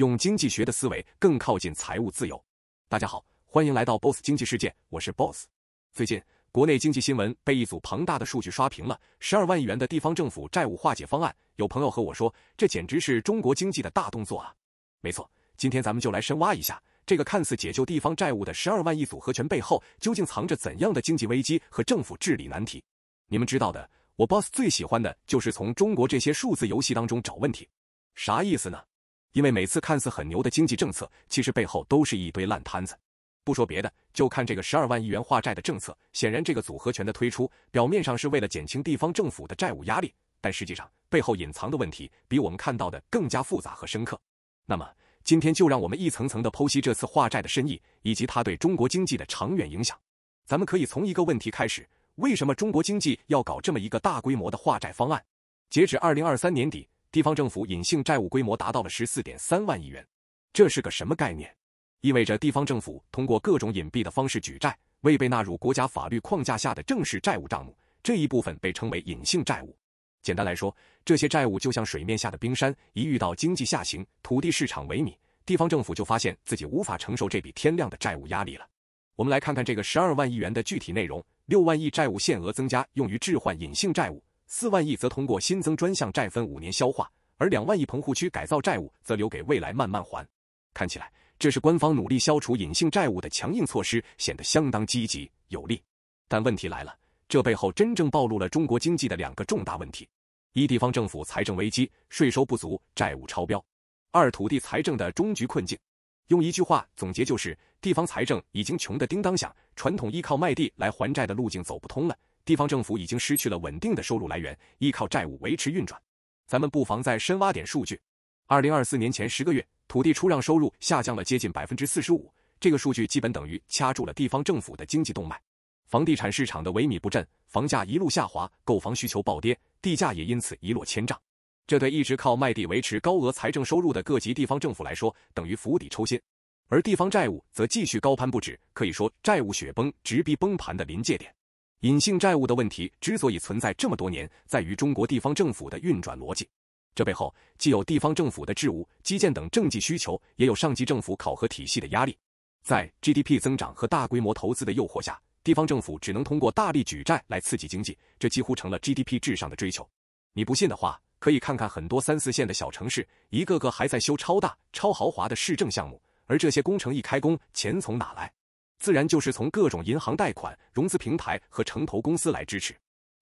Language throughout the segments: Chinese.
用经济学的思维更靠近财务自由。大家好，欢迎来到 Boss 经济事件，我是 Boss。最近国内经济新闻被一组庞大的数据刷屏了，十二万亿元的地方政府债务化解方案。有朋友和我说，这简直是中国经济的大动作啊！没错，今天咱们就来深挖一下这个看似解救地方债务的十二万亿组合拳背后究竟藏着怎样的经济危机和政府治理难题。你们知道的，我 Boss 最喜欢的就是从中国这些数字游戏当中找问题，啥意思呢？因为每次看似很牛的经济政策，其实背后都是一堆烂摊子。不说别的，就看这个十二万亿元化债的政策。显然，这个组合拳的推出，表面上是为了减轻地方政府的债务压力，但实际上，背后隐藏的问题比我们看到的更加复杂和深刻。那么，今天就让我们一层层的剖析这次化债的深意，以及它对中国经济的长远影响。咱们可以从一个问题开始：为什么中国经济要搞这么一个大规模的化债方案？截止二零二三年底。地方政府隐性债务规模达到了十四点三万亿元，这是个什么概念？意味着地方政府通过各种隐蔽的方式举债，未被纳入国家法律框架下的正式债务账目，这一部分被称为隐性债务。简单来说，这些债务就像水面下的冰山，一遇到经济下行、土地市场萎靡，地方政府就发现自己无法承受这笔天量的债务压力了。我们来看看这个十二万亿元的具体内容：六万亿债务限额增加，用于置换隐性债务。四万亿则通过新增专项债分五年消化，而两万亿棚户区改造债务则留给未来慢慢还。看起来，这是官方努力消除隐性债务的强硬措施，显得相当积极有力。但问题来了，这背后真正暴露了中国经济的两个重大问题：一、地方政府财政危机，税收不足，债务超标；二、土地财政的终局困境。用一句话总结，就是地方财政已经穷得叮当响，传统依靠卖地来还债的路径走不通了。地方政府已经失去了稳定的收入来源，依靠债务维持运转。咱们不妨再深挖点数据。二零二四年前十个月，土地出让收入下降了接近百分之四十五，这个数据基本等于掐住了地方政府的经济动脉。房地产市场的萎靡不振，房价一路下滑，购房需求暴跌，地价也因此一落千丈。这对一直靠卖地维持高额财政收入的各级地方政府来说，等于釜底抽薪。而地方债务则继续高攀不止，可以说债务雪崩直逼崩盘的临界点。隐性债务的问题之所以存在这么多年，在于中国地方政府的运转逻辑。这背后既有地方政府的治务、基建等政绩需求，也有上级政府考核体系的压力。在 GDP 增长和大规模投资的诱惑下，地方政府只能通过大力举债来刺激经济，这几乎成了 GDP 至上的追求。你不信的话，可以看看很多三四线的小城市，一个个还在修超大、超豪华的市政项目，而这些工程一开工，钱从哪来？自然就是从各种银行贷款、融资平台和城投公司来支持。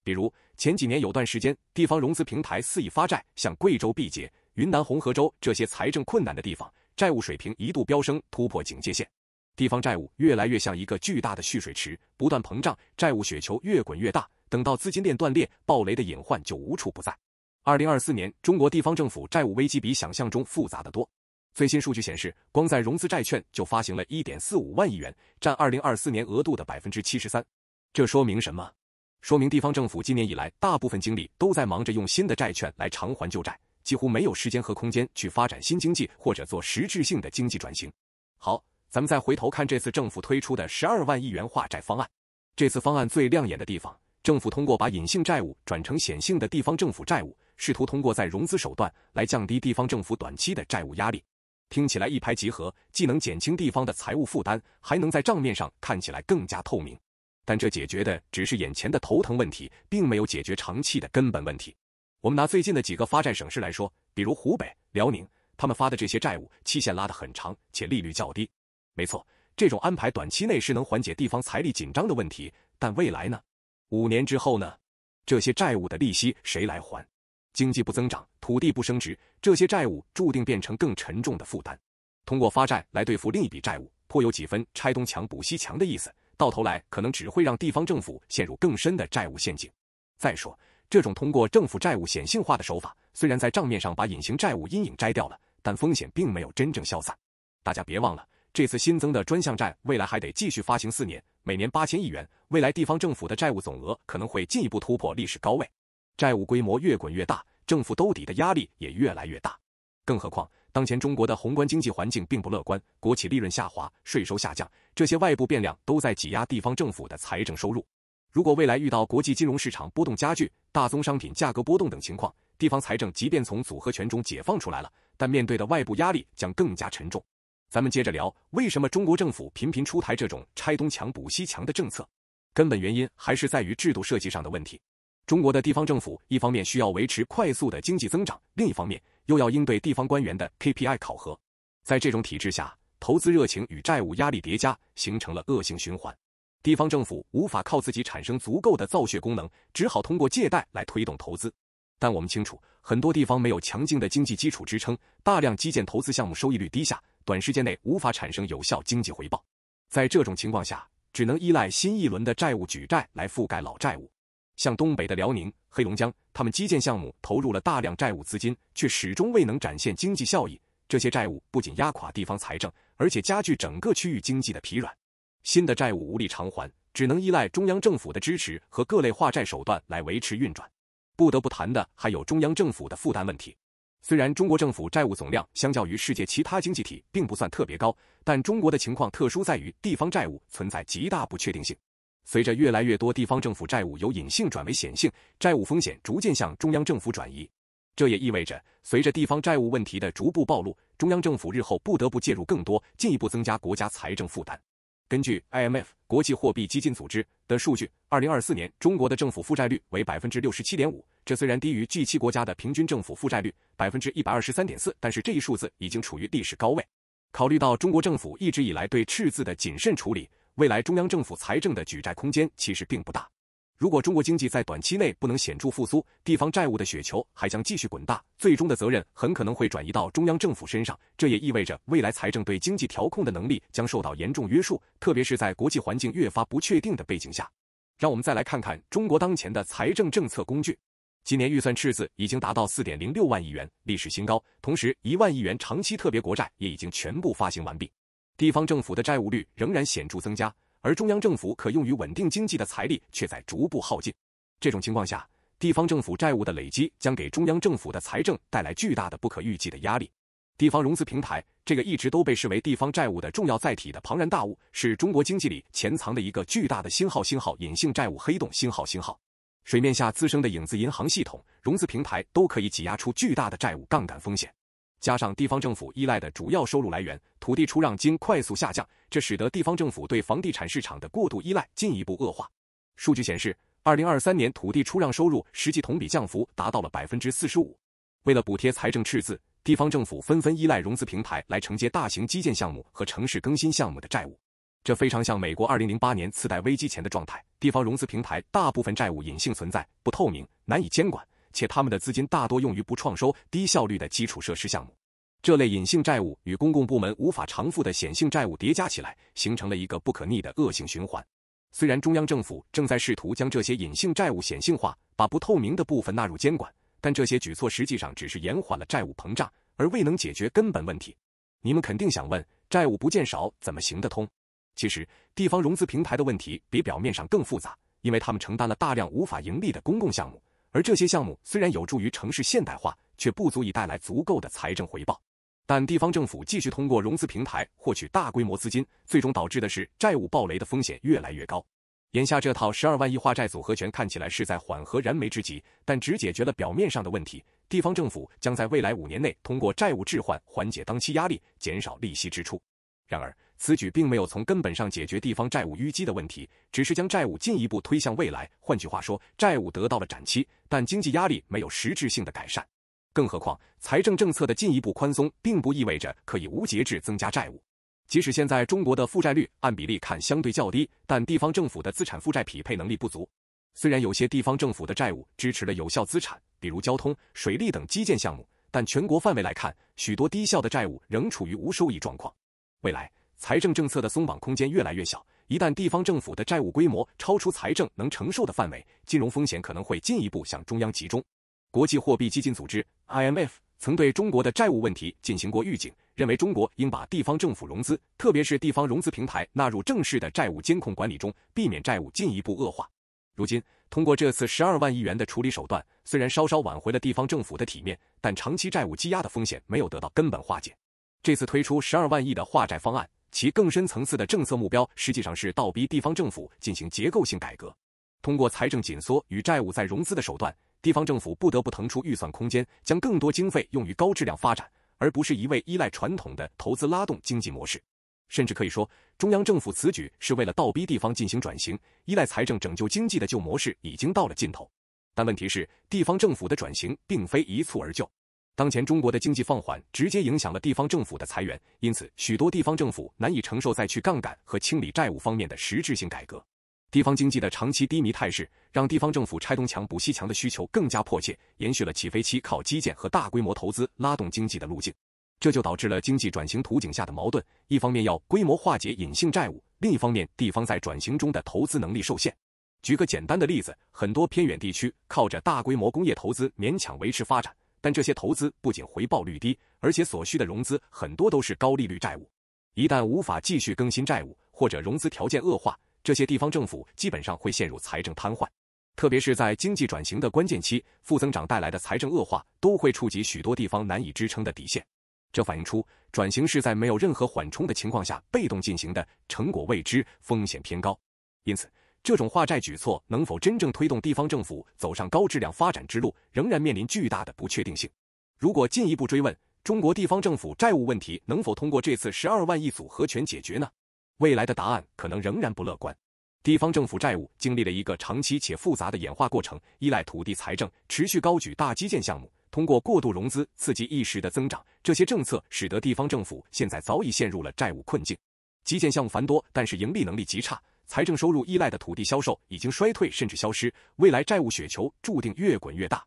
比如前几年有段时间，地方融资平台肆意发债，像贵州毕节、云南红河州这些财政困难的地方，债务水平一度飙升，突破警戒线。地方债务越来越像一个巨大的蓄水池，不断膨胀，债务雪球越滚越大，等到资金链断裂、爆雷的隐患就无处不在。二零二四年，中国地方政府债务危机比想象中复杂的多。最新数据显示，光在融资债券就发行了1.45万亿元，占2024年额度的百分之七十三。这说明什么？说明地方政府今年以来大部分精力都在忙着用新的债券来偿还旧债，几乎没有时间和空间去发展新经济或者做实质性的经济转型。好，咱们再回头看这次政府推出的十二万亿元化债方案。这次方案最亮眼的地方，政府通过把隐性债务转成显性的地方政府债务，试图通过在融资手段来降低地方政府短期的债务压力。听起来一拍即合，既能减轻地方的财务负担，还能在账面上看起来更加透明。但这解决的只是眼前的头疼问题，并没有解决长期的根本问题。我们拿最近的几个发债省市来说，比如湖北、辽宁，他们发的这些债务期限拉得很长，且利率较低。没错，这种安排短期内是能缓解地方财力紧张的问题，但未来呢？五年之后呢？这些债务的利息谁来还？经济不增长？土地不升值，这些债务注定变成更沉重的负担。通过发债来对付另一笔债务，颇有几分拆东墙补西墙的意思，到头来可能只会让地方政府陷入更深的债务陷阱。再说，这种通过政府债务显性化的手法，虽然在账面上把隐形债务阴影摘掉了，但风险并没有真正消散。大家别忘了，这次新增的专项债未来还得继续发行四年，每年八千亿元，未来地方政府的债务总额可能会进一步突破历史高位，债务规模越滚越大。政府兜底的压力也越来越大，更何况当前中国的宏观经济环境并不乐观，国企利润下滑，税收下降，这些外部变量都在挤压地方政府的财政收入。如果未来遇到国际金融市场波动加剧、大宗商品价格波动等情况，地方财政即便从组合拳中解放出来了，但面对的外部压力将更加沉重。咱们接着聊，为什么中国政府频频出台这种拆东墙补西墙的政策？根本原因还是在于制度设计上的问题。中国的地方政府一方面需要维持快速的经济增长，另一方面又要应对地方官员的 KPI 考核。在这种体制下，投资热情与债务压力叠加，形成了恶性循环。地方政府无法靠自己产生足够的造血功能，只好通过借贷来推动投资。但我们清楚，很多地方没有强劲的经济基础支撑，大量基建投资项目收益率低下，短时间内无法产生有效经济回报。在这种情况下，只能依赖新一轮的债务举债来覆盖老债务。像东北的辽宁、黑龙江，他们基建项目投入了大量债务资金，却始终未能展现经济效益。这些债务不仅压垮地方财政，而且加剧整个区域经济的疲软。新的债务无力偿还，只能依赖中央政府的支持和各类化债手段来维持运转。不得不谈的还有中央政府的负担问题。虽然中国政府债务总量相较于世界其他经济体并不算特别高，但中国的情况特殊在于地方债务存在极大不确定性。随着越来越多地方政府债务由隐性转为显性，债务风险逐渐向中央政府转移，这也意味着，随着地方债务问题的逐步暴露，中央政府日后不得不介入更多，进一步增加国家财政负担。根据 IMF 国际货币基金组织的数据，二零二四年中国的政府负债率为百分之六十七点五，这虽然低于 G 七国家的平均政府负债率百分之一百二十三点四，但是这一数字已经处于历史高位。考虑到中国政府一直以来对赤字的谨慎处理。未来中央政府财政的举债空间其实并不大，如果中国经济在短期内不能显著复苏，地方债务的雪球还将继续滚大，最终的责任很可能会转移到中央政府身上。这也意味着未来财政对经济调控的能力将受到严重约束，特别是在国际环境越发不确定的背景下。让我们再来看看中国当前的财政政策工具。今年预算赤字已经达到四点零六万亿元，历史新高，同时一万亿元长期特别国债也已经全部发行完毕。地方政府的债务率仍然显著增加，而中央政府可用于稳定经济的财力却在逐步耗尽。这种情况下，地方政府债务的累积将给中央政府的财政带来巨大的不可预计的压力。地方融资平台这个一直都被视为地方债务的重要载体的庞然大物，是中国经济里潜藏的一个巨大的星号星号隐性债务黑洞星号星号。水面下滋生的影子银行系统、融资平台都可以挤压出巨大的债务杠杆风险。加上地方政府依赖的主要收入来源土地出让金快速下降，这使得地方政府对房地产市场的过度依赖进一步恶化。数据显示，二零二三年土地出让收入实际同比降幅达到了百分之四十五。为了补贴财政赤字，地方政府纷纷依赖融资平台来承接大型基建项目和城市更新项目的债务，这非常像美国二零零八年次贷危机前的状态。地方融资平台大部分债务隐性存在、不透明、难以监管。且他们的资金大多用于不创收、低效率的基础设施项目，这类隐性债务与公共部门无法偿付的显性债务叠加起来，形成了一个不可逆的恶性循环。虽然中央政府正在试图将这些隐性债务显性化，把不透明的部分纳入监管，但这些举措实际上只是延缓了债务膨胀，而未能解决根本问题。你们肯定想问：债务不见少，怎么行得通？其实，地方融资平台的问题比表面上更复杂，因为他们承担了大量无法盈利的公共项目。而这些项目虽然有助于城市现代化，却不足以带来足够的财政回报。但地方政府继续通过融资平台获取大规模资金，最终导致的是债务暴雷的风险越来越高。眼下这套十二万亿化债组合拳看起来是在缓和燃眉之急，但只解决了表面上的问题。地方政府将在未来五年内通过债务置换缓解当期压力，减少利息支出。然而，此举并没有从根本上解决地方债务淤积的问题，只是将债务进一步推向未来。换句话说，债务得到了展期，但经济压力没有实质性的改善。更何况，财政政策的进一步宽松，并不意味着可以无节制增加债务。即使现在中国的负债率按比例看相对较低，但地方政府的资产负债匹配能力不足。虽然有些地方政府的债务支持了有效资产，比如交通、水利等基建项目，但全国范围来看，许多低效的债务仍处于无收益状况。未来。财政政策的松绑空间越来越小，一旦地方政府的债务规模超出财政能承受的范围，金融风险可能会进一步向中央集中。国际货币基金组织 （IMF） 曾对中国的债务问题进行过预警，认为中国应把地方政府融资，特别是地方融资平台，纳入正式的债务监控管理中，避免债务进一步恶化。如今，通过这次十二万亿元的处理手段，虽然稍稍挽回了地方政府的体面，但长期债务积压的风险没有得到根本化解。这次推出十二万亿的化债方案。其更深层次的政策目标实际上是倒逼地方政府进行结构性改革，通过财政紧缩与债务再融资的手段，地方政府不得不腾出预算空间，将更多经费用于高质量发展，而不是一味依赖传统的投资拉动经济模式。甚至可以说，中央政府此举是为了倒逼地方进行转型，依赖财政拯救经济的旧模式已经到了尽头。但问题是，地方政府的转型并非一蹴而就。当前中国的经济放缓，直接影响了地方政府的裁员，因此许多地方政府难以承受再去杠杆和清理债务方面的实质性改革。地方经济的长期低迷态势，让地方政府拆东墙补西墙的需求更加迫切，延续了起飞期靠基建和大规模投资拉动经济的路径。这就导致了经济转型图景下的矛盾：一方面要规模化解隐性债务，另一方面地方在转型中的投资能力受限。举个简单的例子，很多偏远地区靠着大规模工业投资勉强维持发展。但这些投资不仅回报率低，而且所需的融资很多都是高利率债务。一旦无法继续更新债务，或者融资条件恶化，这些地方政府基本上会陷入财政瘫痪。特别是在经济转型的关键期，负增长带来的财政恶化都会触及许多地方难以支撑的底线。这反映出转型是在没有任何缓冲的情况下被动进行的，成果未知，风险偏高。因此，这种化债举措能否真正推动地方政府走上高质量发展之路，仍然面临巨大的不确定性。如果进一步追问，中国地方政府债务问题能否通过这次十二万亿组合拳解决呢？未来的答案可能仍然不乐观。地方政府债务经历了一个长期且复杂的演化过程，依赖土地财政，持续高举大基建项目，通过过度融资刺激一时的增长。这些政策使得地方政府现在早已陷入了债务困境，基建项目繁多，但是盈利能力极差。财政收入依赖的土地销售已经衰退甚至消失，未来债务雪球注定越滚越大。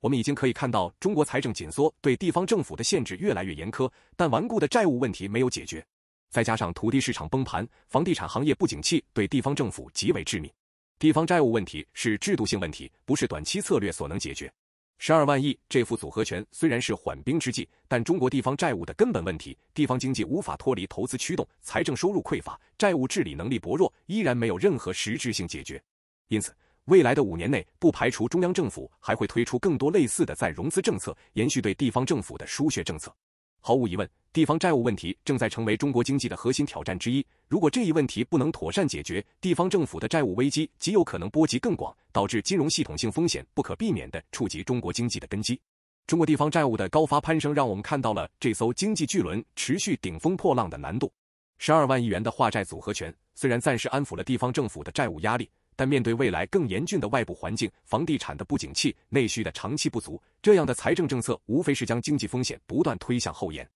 我们已经可以看到，中国财政紧缩对地方政府的限制越来越严苛，但顽固的债务问题没有解决。再加上土地市场崩盘、房地产行业不景气，对地方政府极为致命。地方债务问题是制度性问题，不是短期策略所能解决。十二万亿这副组合拳虽然是缓兵之计，但中国地方债务的根本问题，地方经济无法脱离投资驱动，财政收入匮乏，债务治理能力薄弱，依然没有任何实质性解决。因此，未来的五年内，不排除中央政府还会推出更多类似的再融资政策，延续对地方政府的输血政策。毫无疑问。地方债务问题正在成为中国经济的核心挑战之一。如果这一问题不能妥善解决，地方政府的债务危机极有可能波及更广，导致金融系统性风险不可避免地触及中国经济的根基。中国地方债务的高发攀升，让我们看到了这艘经济巨轮持续顶风破浪的难度。十二万亿元的化债组合拳虽然暂时安抚了地方政府的债务压力，但面对未来更严峻的外部环境、房地产的不景气、内需的长期不足，这样的财政政策无非是将经济风险不断推向后延。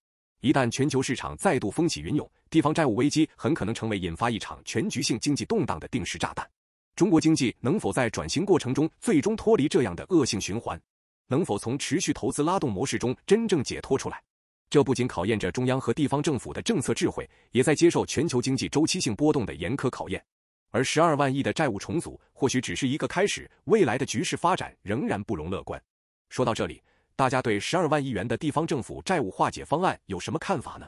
一旦全球市场再度风起云涌，地方债务危机很可能成为引发一场全局性经济动荡的定时炸弹。中国经济能否在转型过程中最终脱离这样的恶性循环，能否从持续投资拉动模式中真正解脱出来？这不仅考验着中央和地方政府的政策智慧，也在接受全球经济周期性波动的严苛考验。而十二万亿的债务重组或许只是一个开始，未来的局势发展仍然不容乐观。说到这里。大家对十二万亿元的地方政府债务化解方案有什么看法呢？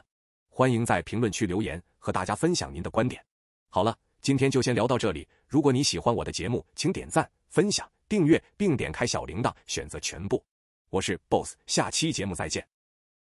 欢迎在评论区留言，和大家分享您的观点。好了，今天就先聊到这里。如果你喜欢我的节目，请点赞、分享、订阅，并点开小铃铛，选择全部。我是 BOSS，下期节目再见。